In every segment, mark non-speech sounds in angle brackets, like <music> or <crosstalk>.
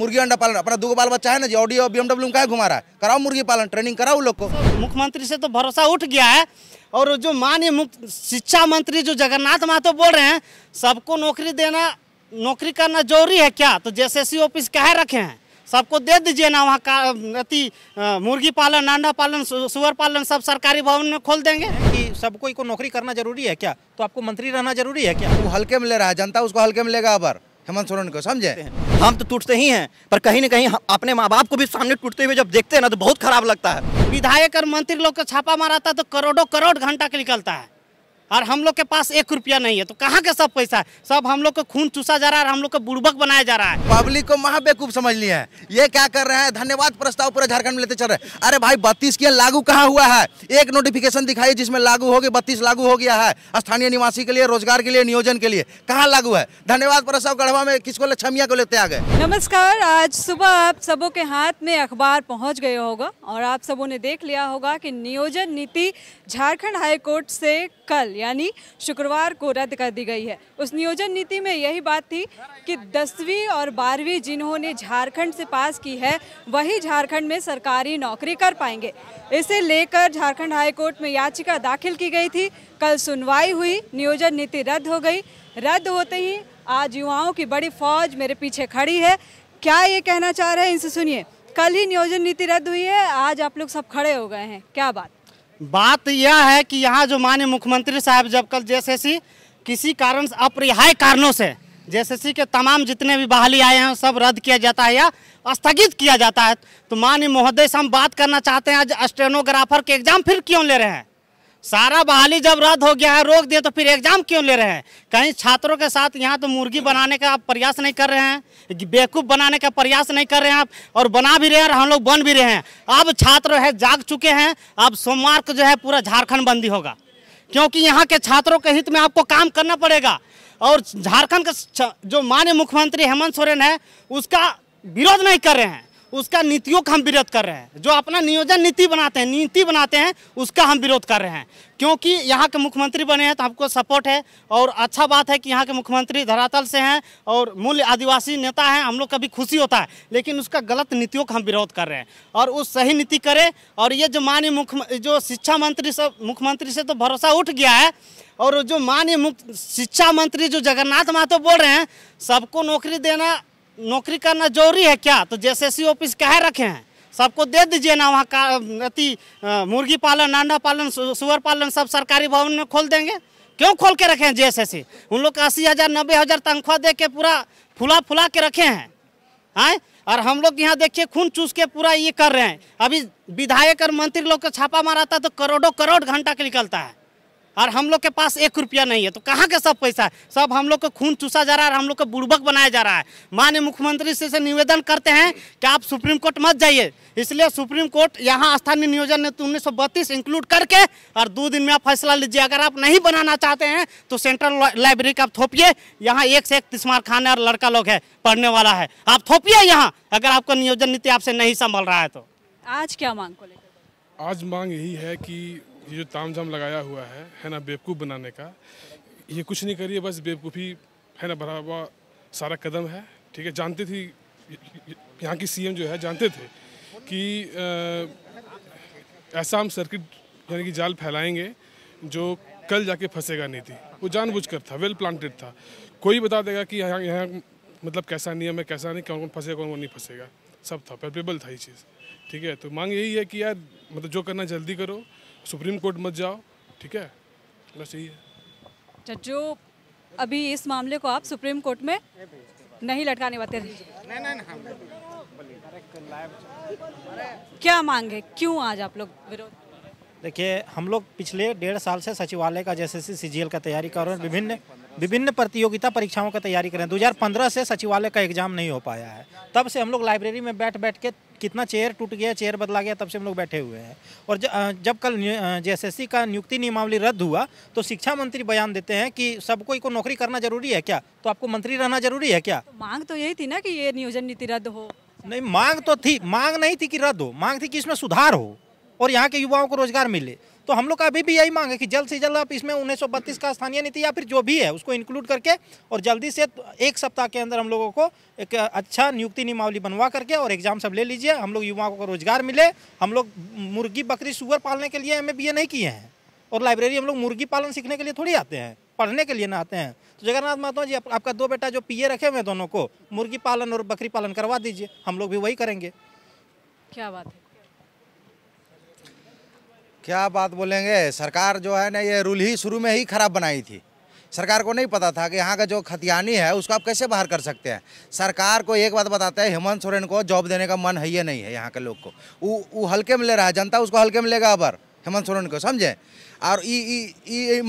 मुर्गी अंडा पालन अपना दो बाल बच्चा है ना जी ऑडियो बी बीएमडब्ल्यू का क्या घुमा रहा है कराओ मुर्गी पालन ट्रेनिंग कराओ लोग को मुख्यमंत्री से तो भरोसा उठ गया है और जो माननीय मुख्य शिक्षा मंत्री जो जगन्नाथ महतो बोल रहे हैं सबको नौकरी देना नौकरी करना जरूरी है क्या तो सी ऑफिस कहे रखे हैं सबको दे दीजिए ना वहाँ का अति मुर्गी पालन अंडा पालन सुअर पालन सब सरकारी भवन में खोल देंगे कि सबको को नौकरी करना जरूरी है क्या तो आपको मंत्री रहना जरूरी है क्या वो हल्के में ले रहा है जनता उसको हल्के में लेगा अबर हेमंत सोरेन को समझे हम तो टूटते ही हैं पर कहीं ना कहीं अपने माँ बाप को भी सामने टूटते हुए जब देखते हैं ना तो बहुत खराब लगता है विधायक और मंत्री लोग का छापा माराता है तो करोड़ों करोड़ घंटा के निकलता है और हम लोग के पास एक रुपया नहीं है तो कहाँ का सब पैसा है सब हम लोग को खून चूसा जा रहा है हम लोग को बुड़बक बनाया जा रहा है पब्लिक को महाबेकूफ समझ लिया है ये क्या कर रहे हैं धन्यवाद प्रस्ताव पूरे झारखंड में लेते चल रहे अरे भाई बत्तीस के लागू कहाँ हुआ है एक नोटिफिकेशन दिखाई जिसमें लागू हो गई बत्तीस लागू हो गया है स्थानीय निवासी के लिए रोजगार के लिए नियोजन के लिए कहाँ लागू है धन्यवाद प्रस्ताव गढ़वा में किसको छमिया को लेते आ गए नमस्कार आज सुबह आप सबों के हाथ में अखबार पहुँच गए होगा और आप सबों ने देख लिया होगा की नियोजन नीति झारखण्ड हाईकोर्ट से कल यानी शुक्रवार को रद्द कर दी गई है उस नियोजन नीति में यही बात थी कि दसवीं और बारहवीं जिन्होंने झारखंड से पास की है वही झारखंड में सरकारी नौकरी कर पाएंगे इसे लेकर झारखंड हाईकोर्ट में याचिका दाखिल की गई थी कल सुनवाई हुई नियोजन नीति रद्द हो गई रद्द होते ही आज युवाओं की बड़ी फौज मेरे पीछे खड़ी है क्या ये कहना चाह रहे हैं इनसे सुनिए कल ही नियोजन नीति रद्द हुई है आज आप लोग सब खड़े हो गए हैं क्या बात बात यह है कि यहाँ जो माननीय मुख्यमंत्री साहब जब कल जे किसी कारण अपरिहाय कारणों से जे के तमाम जितने भी बहाली आए हैं सब रद्द किया जाता है या स्थगित किया जाता है तो माननीय महोदय से हम बात करना चाहते हैं आज स्टेनोग्राफर के एग्जाम फिर क्यों ले रहे हैं सारा बहाली जब रद्द हो गया है रोक दिया तो फिर एग्जाम क्यों ले रहे हैं कहीं छात्रों के साथ यहाँ तो मुर्गी बनाने का आप प्रयास नहीं कर रहे हैं बेवकूफ़ बनाने का प्रयास नहीं कर रहे हैं आप और बना भी रहे हैं और हम लोग बन भी रहे हैं अब छात्र है जाग चुके हैं अब सोमवार को जो है पूरा झारखंड बंदी होगा क्योंकि यहाँ के छात्रों के हित में आपको काम करना पड़ेगा और झारखंड का जो माननीय मुख्यमंत्री हेमंत सोरेन है उसका विरोध नहीं कर रहे हैं उसका नीतियों का हम विरोध कर रहे हैं जो अपना नियोजन नीति बनाते हैं नीति बनाते हैं उसका हम विरोध कर रहे हैं क्योंकि यहाँ के मुख्यमंत्री बने हैं तो हमको सपोर्ट है और अच्छा बात है कि यहाँ के मुख्यमंत्री धरातल से हैं और मूल आदिवासी नेता हैं हम लोग का भी खुशी होता है लेकिन उसका गलत नीतियों का हम विरोध कर रहे हैं और उस सही नीति करे और ये जो माननीय मुख्य जो शिक्षा मंत्री सब मुख्यमंत्री से तो भरोसा उठ गया है और जो माननीय मुख्य शिक्षा मंत्री जो जगन्नाथ महतो बोल रहे हैं सबको नौकरी देना नौकरी करना जरूरी है क्या तो सी ऑफिस कहे रखे हैं सबको दे दीजिए ना वहाँ का अति मुर्गी पालन अंडा पालन सुअर पालन सब सरकारी भवन में खोल देंगे क्यों खोल के रखे हैं सी उन लोग का अस्सी हज़ार नब्बे हज़ार तनख्वाह दे के पूरा फुला फुला के रखे हैं आए और हम लोग यहाँ देखिए खून चूस के पूरा ये कर रहे हैं अभी विधायक और मंत्री लोग को छापा मारा था तो करोड़ों करोड़ घंटा के निकलता है और हम लोग के पास एक रुपया नहीं है तो कहाँ के सब पैसा है सब हम लोग को खून चूसा जा रहा है और हम लोग को बुड़बक बनाया जा रहा है माननीय मुख्यमंत्री से, से निवेदन करते हैं कि आप सुप्रीम कोर्ट मत जाइए इसलिए सुप्रीम कोर्ट यहाँ स्थानीय नियोजन नीति तो उन्नीस इंक्लूड करके और दो दिन में आप फैसला लीजिए अगर आप नहीं बनाना चाहते हैं तो सेंट्रल लाइब्रेरी का आप थोपिए यहाँ एक से एक तिस्मार खान है और लड़का लोग है पढ़ने वाला है आप थोपिए यहाँ अगर आपको नियोजन नीति आपसे नहीं संभल रहा है तो आज क्या मांग को लेकर आज मांग यही है कि ये जो तामझाम लगाया हुआ है है ना बेवकूफ़ बनाने का ये कुछ नहीं करिए बस बेवकूफ़ी है ना भरा हुआ सारा कदम है ठीक है जानते थी यहाँ की सीएम जो है जानते थे कि आ, ऐसा हम सर्किट यानी कि जाल फैलाएंगे जो कल जाके फंसेगा नहीं थी वो जानबूझकर था वेल प्लांटेड था कोई बता देगा कि यहाँ यहाँ मतलब कैसा नियम है कैसा नहीं कौन कौन फंसेगा कौन कौन नहीं फंसेगा सब था पेपेबल था ये चीज़ ठीक है तो मांग यही है कि यार मतलब जो करना जल्दी करो सुप्रीम कोर्ट मत जाओ ठीक है बस यही है जो अभी इस मामले को आप सुप्रीम कोर्ट में नहीं लटकाने वाते नहीं नहीं नहीं क्या मांगे क्यों आज आप लोग विरोध देखिए हम लोग पिछले डेढ़ साल से सचिवालय का जैसे सीजीएल का तैयारी कर रहे हैं विभिन्न विभिन्न प्रतियोगिता परीक्षाओं का तैयारी कर रहे हैं 2015 से सचिवालय का एग्जाम नहीं हो पाया है तब से हम लोग लाइब्रेरी में बैठ बैठ के कितना चेयर टूट गया चेयर बदला गया तब से हम लोग बैठे हुए हैं और जब कल जेएसएससी का नियुक्ति नियमावली रद्द हुआ तो शिक्षा मंत्री बयान देते हैं कि सबको को नौकरी करना जरूरी है क्या तो आपको मंत्री रहना जरूरी है क्या तो मांग तो यही थी ना कि ये नियोजन नीति रद्द हो नहीं मांग तो थी मांग नहीं थी कि रद्द हो मांग थी कि इसमें सुधार हो और यहाँ के युवाओं को रोजगार मिले तो हम लोग का अभी भी यही मांग है कि जल्द से जल्द आप इसमें उन्नीस का स्थानीय नीति या फिर जो भी है उसको इंक्लूड करके और जल्दी से एक सप्ताह के अंदर हम लोगों को एक अच्छा नियुक्ति नियमावली बनवा करके और एग्जाम सब ले लीजिए हम लोग युवाओं को रोजगार मिले हम लोग मुर्गी बकरी सुअर पालने के लिए एम बी नहीं किए हैं और लाइब्रेरी हम लोग मुर्गी पालन सीखने के लिए थोड़ी आते हैं पढ़ने के लिए ना आते हैं तो जगन्नाथ महात्मा जी आप, आपका दो बेटा जो पीए रखे हुए हैं दोनों को मुर्गी पालन और बकरी पालन करवा दीजिए हम लोग भी वही करेंगे क्या बात है क्या बात बोलेंगे सरकार जो है ना ये रूल ही शुरू में ही खराब बनाई थी सरकार को नहीं पता था कि यहाँ का जो खतियानी है उसको आप कैसे बाहर कर सकते हैं सरकार को एक बात बताते हैं हेमंत सोरेन को जॉब देने का मन है ये नहीं है यहाँ के लोग को वो हल्के में ले रहा है जनता उसको हल्के में लेगा अबर हेमंत सोरेन को समझे और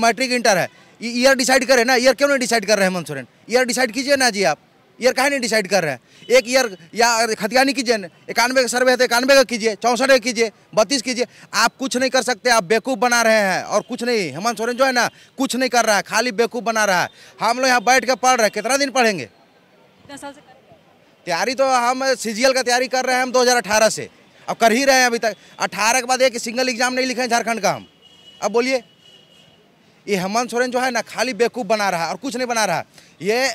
मैट्रिक इंटर है ईयर डिसाइड करे ना ईयर क्यों नहीं डिसाइड कर रहे हेमंत सोरेन ईयर डिसाइड कीजिए ना जी आप ईयर कहीं नहीं डिसाइड कर रहे हैं एक ईयर या खतियानी कीजिए इक्यानवे का सर्वे है तो इक्यानवे का कीजिए चौंसठ का कीजिए बत्तीस कीजिए आप कुछ नहीं कर सकते आप बेकूफ़ बना रहे हैं और कुछ नहीं हेमंत सोरेन जो है ना कुछ नहीं कर रहा है खाली बेकूफ़ बना रहा है हम लोग यहाँ बैठ कर पढ़ रहे हैं कितना दिन पढ़ेंगे तैयारी तो हम सी का तैयारी कर रहे हैं हम दो से अब कर ही रहे हैं अभी तक अट्ठारह के बाद एक सिंगल एग्जाम नहीं लिखे हैं झारखंड का हम अब बोलिए ये हेमंत सोरेन जो है ना खाली बेकूफ़ बना रहा है और कुछ नहीं बना रहा है ये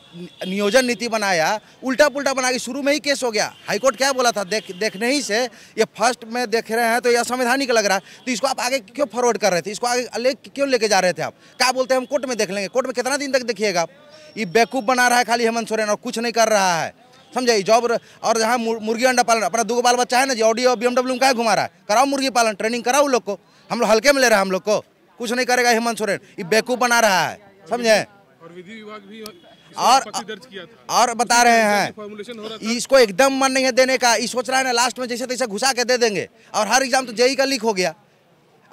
नियोजन नीति बनाया उल्टा पुल्टा बना के शुरू में ही केस हो गया हाईकोर्ट क्या बोला था देख देखने ही से ये फर्स्ट में देख रहे हैं तो यह संवैधानिक लग रहा है तो इसको आप आगे क्यों फॉरवर्ड कर रहे थे इसको आगे ले क्यों लेके जा रहे थे आप क्या बोलते हैं हम कोर्ट में देख लेंगे कोर्ट में कितना दिन तक देखिएगा आप ये बेकूफ बना रहा है खाली हेमंत सोरेन और कुछ नहीं कर रहा है समझाइए जॉब और जहाँ मुर्गी अंडा पालन अपना दो बाल बच्चा है ना जी ऑडी और बी में कहाँ घुमा रहा है कराओ मुर्गी पालन ट्रेनिंग कराओ लोग को हम लोग हल्के में ले रहे हैं हम लोग को कुछ नहीं करेगा हेमंत सोरेन ये बेकूफ़ बना रहा है समझे और विधि विभाग भी और दर्ज किया था और बता रहे हैं इसको एकदम मन नहीं है देने का ये सोच रहा है ना लास्ट में जैसे तैसे घुसा के दे देंगे और हर एग्जाम तो जेई का लीक हो गया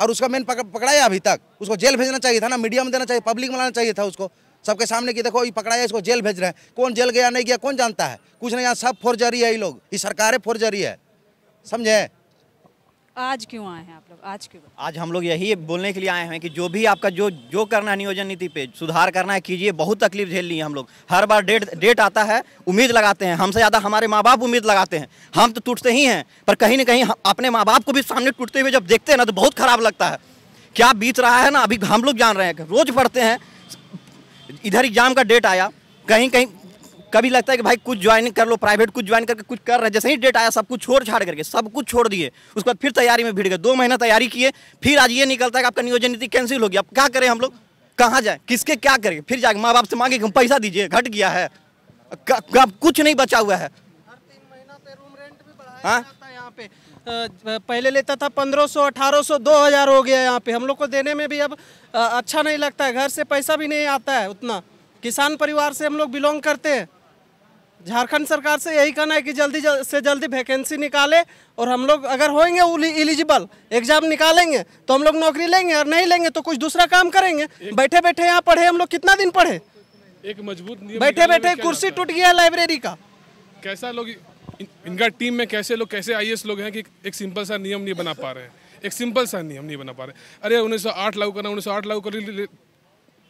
और उसका मेन पकड़ाया अभी तक उसको जेल भेजना चाहिए था ना मीडिया में देना चाहिए पब्लिक में लाना चाहिए था उसको सबके सामने की देखो ये पकड़ाया इसको जेल भेज रहे हैं कौन जेल गया नहीं गया कौन जानता है कुछ नहीं यहाँ सब फोर्जरी है ये लोग ये सरकारें फोर्जरी है समझे आज क्यों आए हैं आप लोग आज क्यों आज हम लोग यही बोलने के लिए आए हैं कि जो भी आपका जो जो करना है नियोजन नीति पे सुधार करना है कीजिए बहुत तकलीफ झेल ली है हम लोग हर बार डेट डेट आता है उम्मीद लगाते हैं हमसे ज़्यादा हमारे माँ बाप उम्मीद लगाते हैं हम तो टूटते ही हैं पर कहीं ना कहीं अपने माँ बाप को भी सामने टूटते हुए जब देखते हैं ना तो बहुत खराब लगता है क्या बीत रहा है ना अभी हम लोग जान रहे हैं रोज़ पढ़ते हैं इधर एग्जाम का डेट आया कहीं कहीं कभी लगता है कि भाई कुछ ज्वाइन कर लो प्राइवेट कुछ ज्वाइन करके कुछ कर रहे जैसे ही डेट आया सब कुछ छोड़ छाड़ करके सब कुछ छोड़ दिए उसके बाद फिर तैयारी में भिड़ गए दो महीना तैयारी किए फिर आज ये निकलता है कि आपका नियोजन नीति कैंसिल होगी अब क्या करें हम लोग कहाँ जाए किसके क्या करें फिर जाके माँ बाप से मांगे हम पैसा दीजिए घट गया है अब कुछ नहीं बचा हुआ है हाँ यहाँ पे पहले लेता था 1500, 1800, 2000 हो गया यहाँ पे हम लोग को देने में भी अब अच्छा नहीं लगता है घर से पैसा भी नहीं आता है उतना किसान परिवार से हम लोग बिलोंग करते हैं झारखंड सरकार से यही कहना है कि जल्दी जल, से जल्दी वैकेंसी निकाले और हम लोग अगर होंगे इलिजिबल एग्जाम निकालेंगे तो हम लोग नौकरी लेंगे और नहीं लेंगे तो कुछ दूसरा काम करेंगे बैठे बैठे यहाँ पढ़े हम लोग कितना दिन पढ़े एक मजबूत बैठे बैठे कुर्सी टूट गया लाइब्रेरी का कैसा लोग इनका टीम में कैसे लोग कैसे आई लोग हैं कि एक सिंपल सा नियम नहीं बना पा रहे हैं एक सिंपल सा नियम नहीं बना पा रहे अरे 1908 लागू करना 1908 लागू कर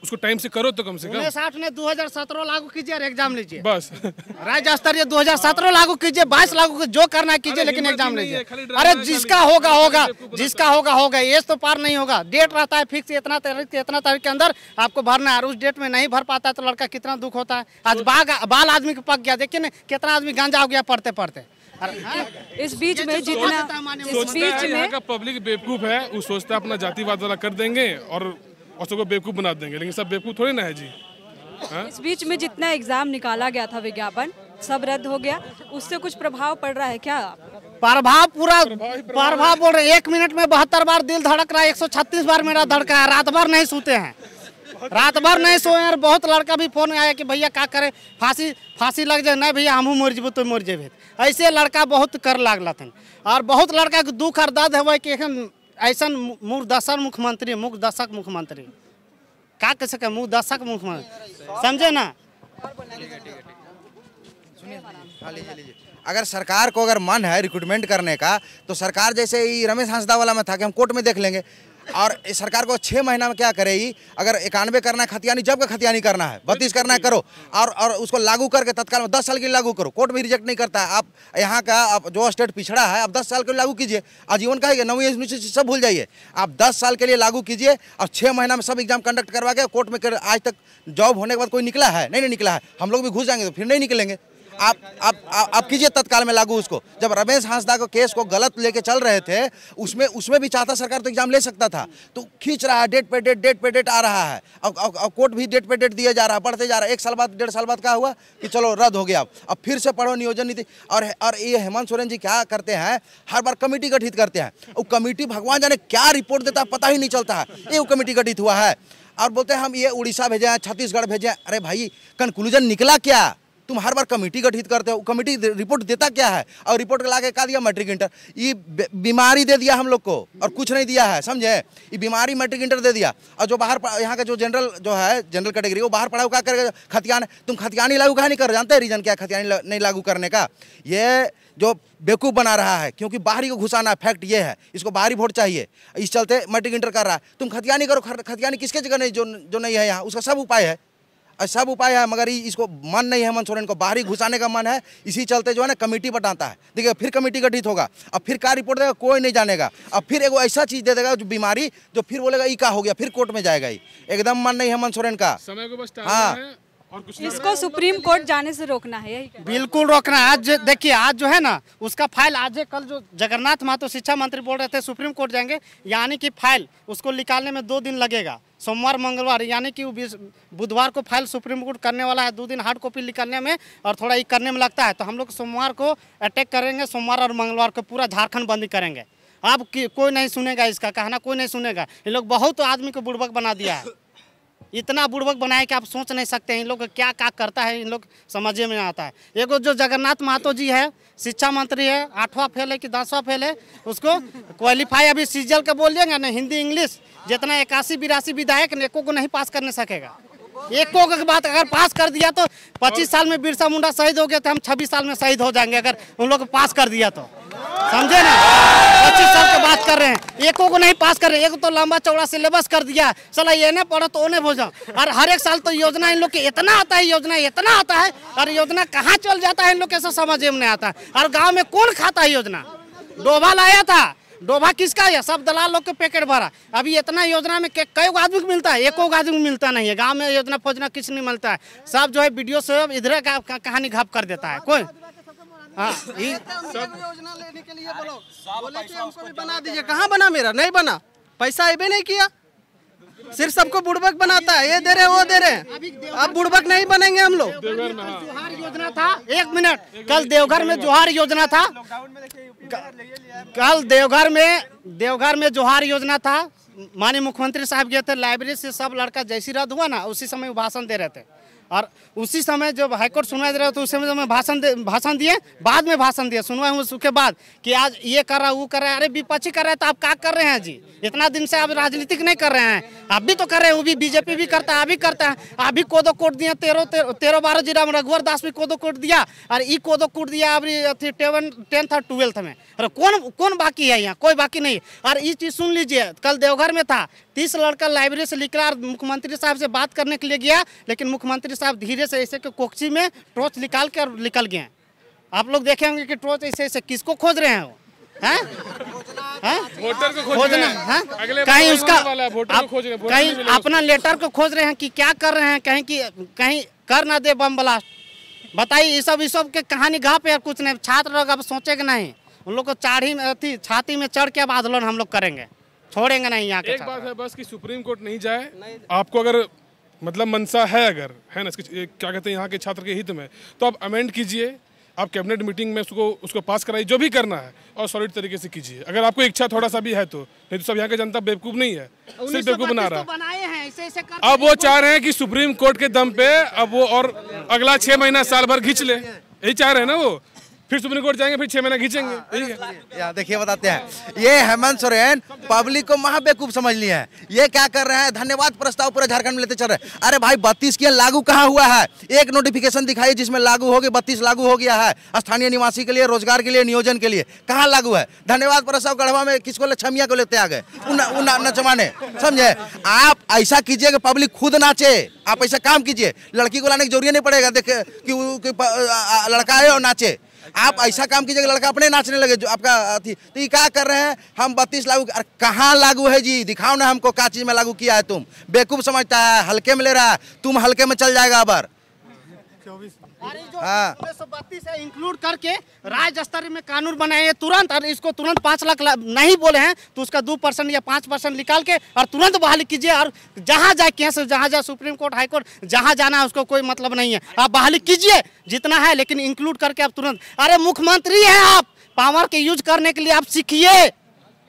उसको टाइम से करो तो कम से कम साठ ने 2017 लागू कीजिए और एग्जाम लीजिए बस राज्य स्तरीय 2017 लागू कीजिए बाईस लागू जो करना कीजिए लेकिन एग्जाम लीजिए अरे जिसका होगा होगा जिसका होगा होगा ये तो पार नहीं होगा डेट रहता है फिक्स इतना तारीख इतना तारीख के अंदर आपको भरना है उस डेट में नहीं भर पाता तो लड़का कितना दुख होता है आज तो- बाल आदमी को पक गया देखिए ना कितना आदमी गांजा हो गया पढ़ते पढ़ते हाँ? इस बीच में जितना इस बीच में पब्लिक बेवकूफ है वो सोचता है अपना जातिवाद वाला कर देंगे और और सबको बेवकूफ़ बना देंगे लेकिन सब बेवकूफ़ थोड़ी ना है जी हा? इस बीच में जितना एग्जाम निकाला गया था विज्ञापन सब रद्द हो गया उससे कुछ प्रभाव पड़ रहा है क्या प्रभाव पूरा प्रभाव बोल रहे एक मिनट में बहत्तर बार दिल धड़क रहा है एक बार मेरा धड़का है रात भर नहीं सोते हैं रात भर अच्छा नहीं सोए और बहुत लड़का भी फोन आया कि भैया क्या करे फांसी फांसी लग जाए नहीं भैया हमू मर जेबू तो मर जेबे ऐसे लड़का बहुत कर लागल और बहुत लड़का के दुख और दर्द है कि ऐसा मुर्दसर मुख्यमंत्री मुख दशक मुख्यमंत्री क्या कह सके मुख दशक मुख्यमंत्री समझे ना अगर सरकार को अगर मन है रिक्रूटमेंट करने का तो सरकार जैसे ही रमेश हंसदा वाला में था कि हम कोर्ट में देख लेंगे और सरकार को छः महीना में क्या करेगी अगर इक्यानवे करना है खतियानी जब का खतियानी करना है बत्तीस करना है करो और और उसको लागू करके तत्काल में दस साल के लिए लागू करो कोर्ट भी रिजेक्ट नहीं करता है आप यहाँ का आप जो स्टेट पिछड़ा है आप दस साल के लिए लागू कीजिए आजीवन का है नवी यूनिवर्सिटी सब भूल जाइए आप दस साल के लिए लागू कीजिए और छः महीना में सब एग्जाम कंडक्ट करवा के कोर्ट में आज तक जॉब होने के बाद कोई निकला है नहीं नहीं निकला है हम लोग भी घुस जाएंगे तो फिर नहीं निकलेंगे आप आप आप, आप कीजिए तत्काल में लागू उसको जब रमेश हांसदा को केस को गलत लेके चल रहे थे उसमें उसमें भी चाहता सरकार तो एग्जाम ले सकता था तो खींच रहा है डेट पे डेट डेट पे डेट आ रहा है और, और कोर्ट भी डेट पे डेट दिया जा रहा है बढ़ते जा रहा है एक साल बाद डेढ़ साल बाद क्या हुआ कि चलो रद्द हो गया अब अब फिर से पढ़ो नियोजन नीति और और ये हेमंत सोरेन जी क्या करते हैं हर बार कमेटी गठित करते हैं वो कमेटी भगवान जाने क्या रिपोर्ट देता है पता ही नहीं चलता है ये कमेटी गठित हुआ है और बोलते हैं हम ये उड़ीसा भेजे हैं छत्तीसगढ़ भेजे हैं अरे भाई कंक्लूजन निकला क्या तुम हर बार कमेटी गठित करते हो कमेटी रिपोर्ट देता क्या है और रिपोर्ट ला के का दिया मैट्रिक इंटर ये बीमारी दे दिया हम लोग को और कुछ नहीं दिया है समझे ये बीमारी मैट्रिक इंटर दे दिया और जो बाहर यहाँ का जो जनरल जो है जनरल कैटेगरी वो बाहर पढ़ाओ क्या करेगा खतियान तुम खतियानी लागू कहा नहीं कर जानते रीजन क्या खतियानी नहीं लागू करने का ये जो बेकूफ़ बना रहा है क्योंकि बाहरी को घुसाना फैक्ट ये है इसको बाहरी वोट चाहिए इस चलते मैट्रिक इंटर कर रहा है तुम खतियानी करो खतियानी किसके जगह नहीं जो जो नहीं है यहाँ उसका सब उपाय है सब उपाय है मगर इसको मन नहीं है हेमंत सोरेन को बाहरी घुसाने का मन है इसी चलते जो है ना कमेटी बटाता है देखिए फिर कमेटी गठित होगा अब फिर क्या रिपोर्ट देगा कोई नहीं जानेगा अब फिर एगो ऐसा चीज़ दे देगा जो बीमारी जो फिर बोलेगा ई का हो गया फिर कोर्ट में जाएगा एकदम मन नहीं हेमंत सोरेन का समय को बस हाँ और कुछ इसको सुप्रीम कोर्ट जाने से रोकना है यही बिल्कुल रोकना है आज देखिए आज जो है ना उसका फाइल आज कल जो जगन्नाथ महातो शिक्षा मंत्री बोल रहे थे सुप्रीम कोर्ट जाएंगे यानी कि फाइल उसको निकालने में दो दिन लगेगा सोमवार मंगलवार यानी कि बुधवार को फाइल सुप्रीम कोर्ट करने वाला है दो दिन हार्ड कॉपी निकालने में और थोड़ा ये करने में लगता है तो हम लोग सोमवार को अटैक करेंगे सोमवार और मंगलवार को पूरा झारखंड बंदी करेंगे अब कोई नहीं सुनेगा इसका कहना कोई नहीं सुनेगा ये लोग बहुत आदमी को बुड़बक बना दिया है इतना बुड़बक बनाए कि आप सोच नहीं सकते हैं इन लोग क्या क्या करता है इन लोग समझे में आता है एगो जो जगन्नाथ महतो जी है शिक्षा मंत्री है आठवां फेल है कि दसवां फेल है उसको क्वालिफाई अभी सीजल का बोल देंगे ना हिंदी इंग्लिश जितना इक्यासी बिरासी विधायक एको को नहीं पास करने सकेगा एको की बात अगर पास कर दिया तो पच्चीस साल में बिरसा मुंडा शहीद हो गया तो हम छब्बीस साल में शहीद हो जाएंगे अगर उन लोग पास कर दिया तो समझे ना पच्चीस साल के तो बात कर रहे हैं एको को नहीं पास कर रहे एक तो लंबा चौड़ा सिलेबस कर दिया चला ये ना पढ़ो तो उन्हें भोजन और हर एक साल तो योजना इन लोग के इतना आता है योजना इतना आता है और योजना कहाँ चल जाता है इन लोग कैसा समझ में नहीं आता और गाँव में कौन खाता है योजना डोभा लाया था डोभा किसका है सब दलाल लोग के पैकेट भरा अभी इतना योजना में कई गो आदमी को मिलता है एको आदमी को मिलता नहीं है गाँव में योजना फोजना किस नहीं मिलता है सब जो है वीडियो से इधर का कहानी घाप कर देता है कोई हाँ, <laughs> योजना लेने के लिए बोलो बोले कि हमको भी बना दीजिए कहाँ बना मेरा नहीं बना पैसा आबे नहीं किया सिर्फ सबको बुड़बक बनाता है ये दे रहे वो दे रहे अब बुड़बक नहीं बनेंगे हम लोग हाँ। जोहार योजना था एक मिनट कल देवघर में जोहार योजना था कल देवघर में देवघर में जोहार योजना था माननीय मुख्यमंत्री साहब गए थे लाइब्रेरी से सब लड़का जैसी रद्द हुआ ना उसी समय भाषण दे रहे थे और उसी समय जब हाईकोर्ट सुनवाई दे रहा था तो उस समय मैं भाषण भाषण दिए बाद में भाषण दिया सुनवाई हुई उसके बाद कि आज ये कर रहा है वो कर रहा है अरे विपक्षी कर रहा है तो आप क्या कर रहे हैं जी इतना दिन से आप राजनीतिक नहीं कर रहे हैं आप भी तो कर रहे हैं वो भी बीजेपी भी करता है अभी करता है अभी कोदो कोट दिया तेरह तेरह बारह जिला में रघुवर दास भी कोदो कोट दिया और ई कोदो कोट दिया अभी टेन्थ टेंथ और ट्वेल्थ में अरे कौन कौन बाकी है यहाँ कोई बाकी नहीं और ये चीज़ सुन लीजिए कल देवघर में था तीस लड़का लाइब्रेरी से निकला और मुख्यमंत्री साहब से बात करने के लिए गया लेकिन मुख्यमंत्री साहब धीरे से ऐसे के कोक्सी में टॉर्च निकाल के निकल गए आप लोग देखे होंगे कि टॉर्च ऐसे ऐसे किसको खोज रहे हैं वो हैं वोटर कहीं उसका कहीं अपना लेटर को खोज रहे हैं कि क्या कर रहे हैं कहीं कि कहीं कर ना दे बम ब्लास्ट बताइए ये सब ये सब के कहानी घाप है कुछ नहीं छात्र लोग अब सोचेगा नहीं उन लोग को चाढ़ी अथी छाती में चढ़ के अब आंदोलन हम लोग करेंगे छोड़ेंगे नहीं यहाँ एक बात है बस कि सुप्रीम कोर्ट नहीं जाए आपको अगर मतलब मनसा है अगर है ना क्या कहते हैं यहाँ के छात्र के हित में तो आप अमेंड कीजिए आप कैबिनेट मीटिंग में उसको उसको पास कराइए जो भी करना है और सॉलिड तरीके से कीजिए अगर आपको इच्छा थोड़ा सा भी है तो नहीं तो सब यहाँ के जनता बेवकूफ नहीं है सिर्फ बेवकूफ बना रहा तो है अब वो चाह रहे हैं कि सुप्रीम कोर्ट के दम पे अब वो और अगला छह महीना साल भर खींच ले यही चाह रहे हैं ना वो फिर सुप्रीम कोर्ट जाएंगे फिर छह महीना खींचेंगे हाँ, देखिए बताते हैं ये हेमंत सोरेन पब्लिक को महाबेकूफ समझ लिया है ये क्या कर रहे हैं धन्यवाद प्रस्ताव पूरे झारखंड में लेते चल रहे अरे भाई बत्तीस की लागू कहाँ हुआ है एक नोटिफिकेशन दिखाई जिसमें लागू होगी बत्तीस लागू हो गया है स्थानीय निवासी के लिए रोजगार के लिए नियोजन के लिए कहाँ लागू है धन्यवाद प्रस्ताव गढ़वा में किसको छमिया को लेते आ गए नचवाने समझे आप ऐसा कीजिए कि पब्लिक खुद नाचे आप ऐसा काम कीजिए लड़की को लाने की जरूरत नहीं पड़ेगा देखे कि लड़का है और नाचे आप ऐसा काम कीजिएगा लड़का अपने नाचने लगे जो आपका अथी तो ये क्या कर रहे हैं हम बत्तीस लागू कहाँ लागू है जी दिखाओ ना हमको क्या चीज़ में लागू किया है तुम बेकूफ़ समझता है हल्के में ले रहा है तुम हल्के में चल जाएगा अबर चौबीस बत्तीस है इंक्लूड करके राज्य स्तर में कानून बनाए हैं तुरंत और इसको तुरंत पाँच लाख नहीं बोले हैं तो उसका दो परसेंट या पाँच परसेंट निकाल के और तुरंत बहाली कीजिए और जहाँ जाए केस जहाँ जाए सुप्रीम कोर्ट हाई कोर्ट जहाँ जाना है उसको कोई मतलब नहीं है आप बहाली कीजिए जितना है लेकिन इंक्लूड करके आप तुरंत अरे मुख्यमंत्री है आप पावर के यूज करने के लिए आप सीखिए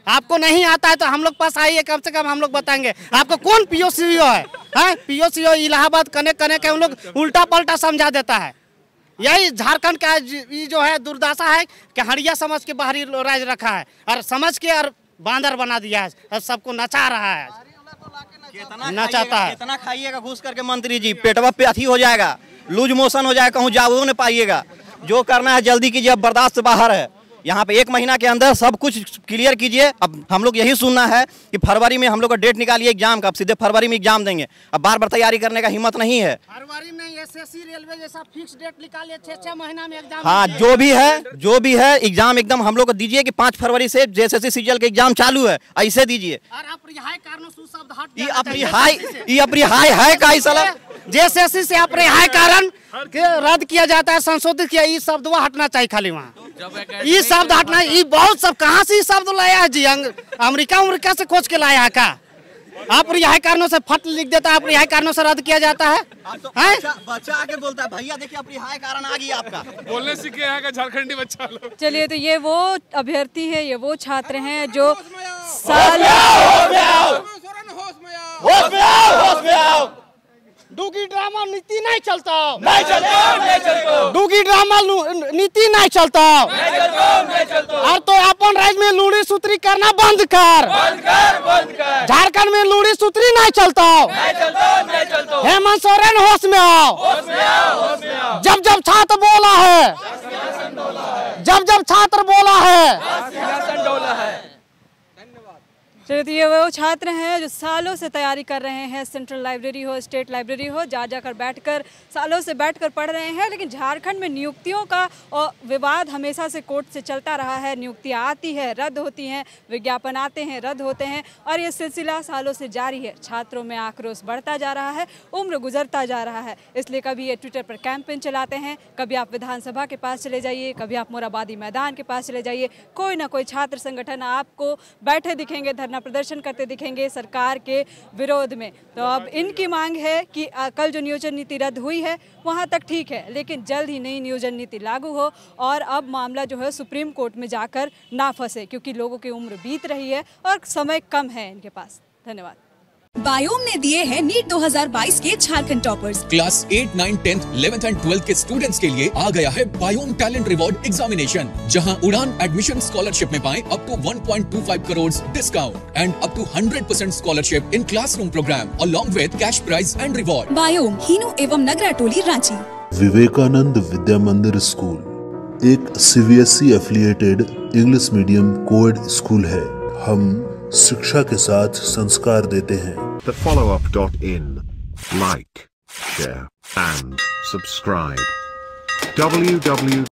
आपको नहीं आता है तो हम लोग पास आइए कम से कम हम लोग बताएंगे आपको कौन पीओ e है पीओ हाँ? POCO e Allahabad connect connect है उन लोग उल्टा पलटा समझा देता है यही झारखंड का जो है दुर्दशा है कि हड़िया समझ के बाहरी राज रखा है और समझ के और बांदर बना दिया है और सबको नचा रहा है नचाता है इतना खाइएगा घुस करके मंत्री जी पेटवा पे अथी हो जाएगा लूज मोशन हो जाएगा कहूँ जाओ नहीं पाइएगा जो करना है जल्दी कीजिए बर्दाश्त बाहर है यहाँ पे एक महीना के अंदर सब कुछ क्लियर कीजिए अब हम लोग यही सुनना है कि फरवरी में हम लोग का डेट निकालिए एग्जाम का अब सीधे फरवरी में एग्जाम देंगे अब बार बार तैयारी करने का हिम्मत नहीं है फरवरी में एसएससी रेलवे जैसा फिक्स डेट निकालिए छह छह महीना में एग्जाम हाँ जो भी है जो भी है एग्जाम एकदम हम लोग को दीजिए की पांच फरवरी से एस एस का एग्जाम चालू है ऐसे दीजिए अपरिहाय है का से अपरिहाय कारण रद्द किया जाता है संशोधित किया शब्द शब्द हटना चाहिए खाली वहाँ ये शब्द हटना ये बहुत सब कहाँ से ये शब्द लाया है जी अमेरिका अमेरिका से खोज के लाया है का आप रिहाई कारणों से फट लिख देता है आप कारणों से रद्द किया जाता है हाँ तो हैं बच्चा आके बोलता है भैया देखिए आप रिहाई कारण आ गई आपका बोलने सीखे है का झारखंडी बच्चा लोग चलिए तो ये वो अभ्यर्थी है ये वो छात्र हैं जो साल होश में आओ होश में आओ होश में आओ दूगी ड्रामा नीति नहीं चलता नहीं चलता नहीं चलता दूगी ड्रामा नीति नहीं चलता नहीं चलता नहीं चलता और तो अपन राज्य में लूड़ी सूत्री करना बंद कर बंद कर बंद कर झारखंड में लूड़ी सूत्री नहीं चलता नहीं चलता नहीं चलता हेमंत सोरेन होश में आओ होश में आओ होश में आओ जब जब छात्र बोला है जब जब छात्र बोला है चलिए तो ये वो छात्र हैं जो सालों से तैयारी कर रहे हैं सेंट्रल लाइब्रेरी हो स्टेट लाइब्रेरी हो जा जाकर बैठकर सालों से बैठकर पढ़ रहे हैं लेकिन झारखंड में नियुक्तियों का और विवाद हमेशा से कोर्ट से चलता रहा है नियुक्तियाँ आती है रद्द होती हैं विज्ञापन आते हैं रद्द होते हैं और ये सिलसिला सालों से जारी है छात्रों में आक्रोश बढ़ता जा रहा है उम्र गुजरता जा रहा है इसलिए कभी ये ट्विटर पर कैंपेन चलाते हैं कभी आप विधानसभा के पास चले जाइए कभी आप मोराबादी मैदान के पास चले जाइए कोई ना कोई छात्र संगठन आपको बैठे दिखेंगे धरना धरना प्रदर्शन करते दिखेंगे सरकार के विरोध में तो अब इनकी मांग है कि कल जो नियोजन नीति रद्द हुई है वहाँ तक ठीक है लेकिन जल्द ही नई नियोजन नीति लागू हो और अब मामला जो है सुप्रीम कोर्ट में जाकर ना फंसे क्योंकि लोगों की उम्र बीत रही है और समय कम है इनके पास धन्यवाद बायोम ने दिए हैं नीट 2022 के झारखंड टॉपर्स क्लास 8, 9, 10, 11 एंड 12 के स्टूडेंट्स के लिए आ गया है बायोम टैलेंट रिवॉर्ड एग्जामिनेशन जहां उड़ान एडमिशन स्कॉलरशिप में पाए up to 1.25 crore discount and up to 100 percent scholarship in classroom programme along with cash prize and reward बायोम हीनू एवं नगरा टोली रांची विवेकानंद विद्या मंदिर स्कूल एक सी CBSE affiliated English medium coed school है हम The follow up in like share and subscribe www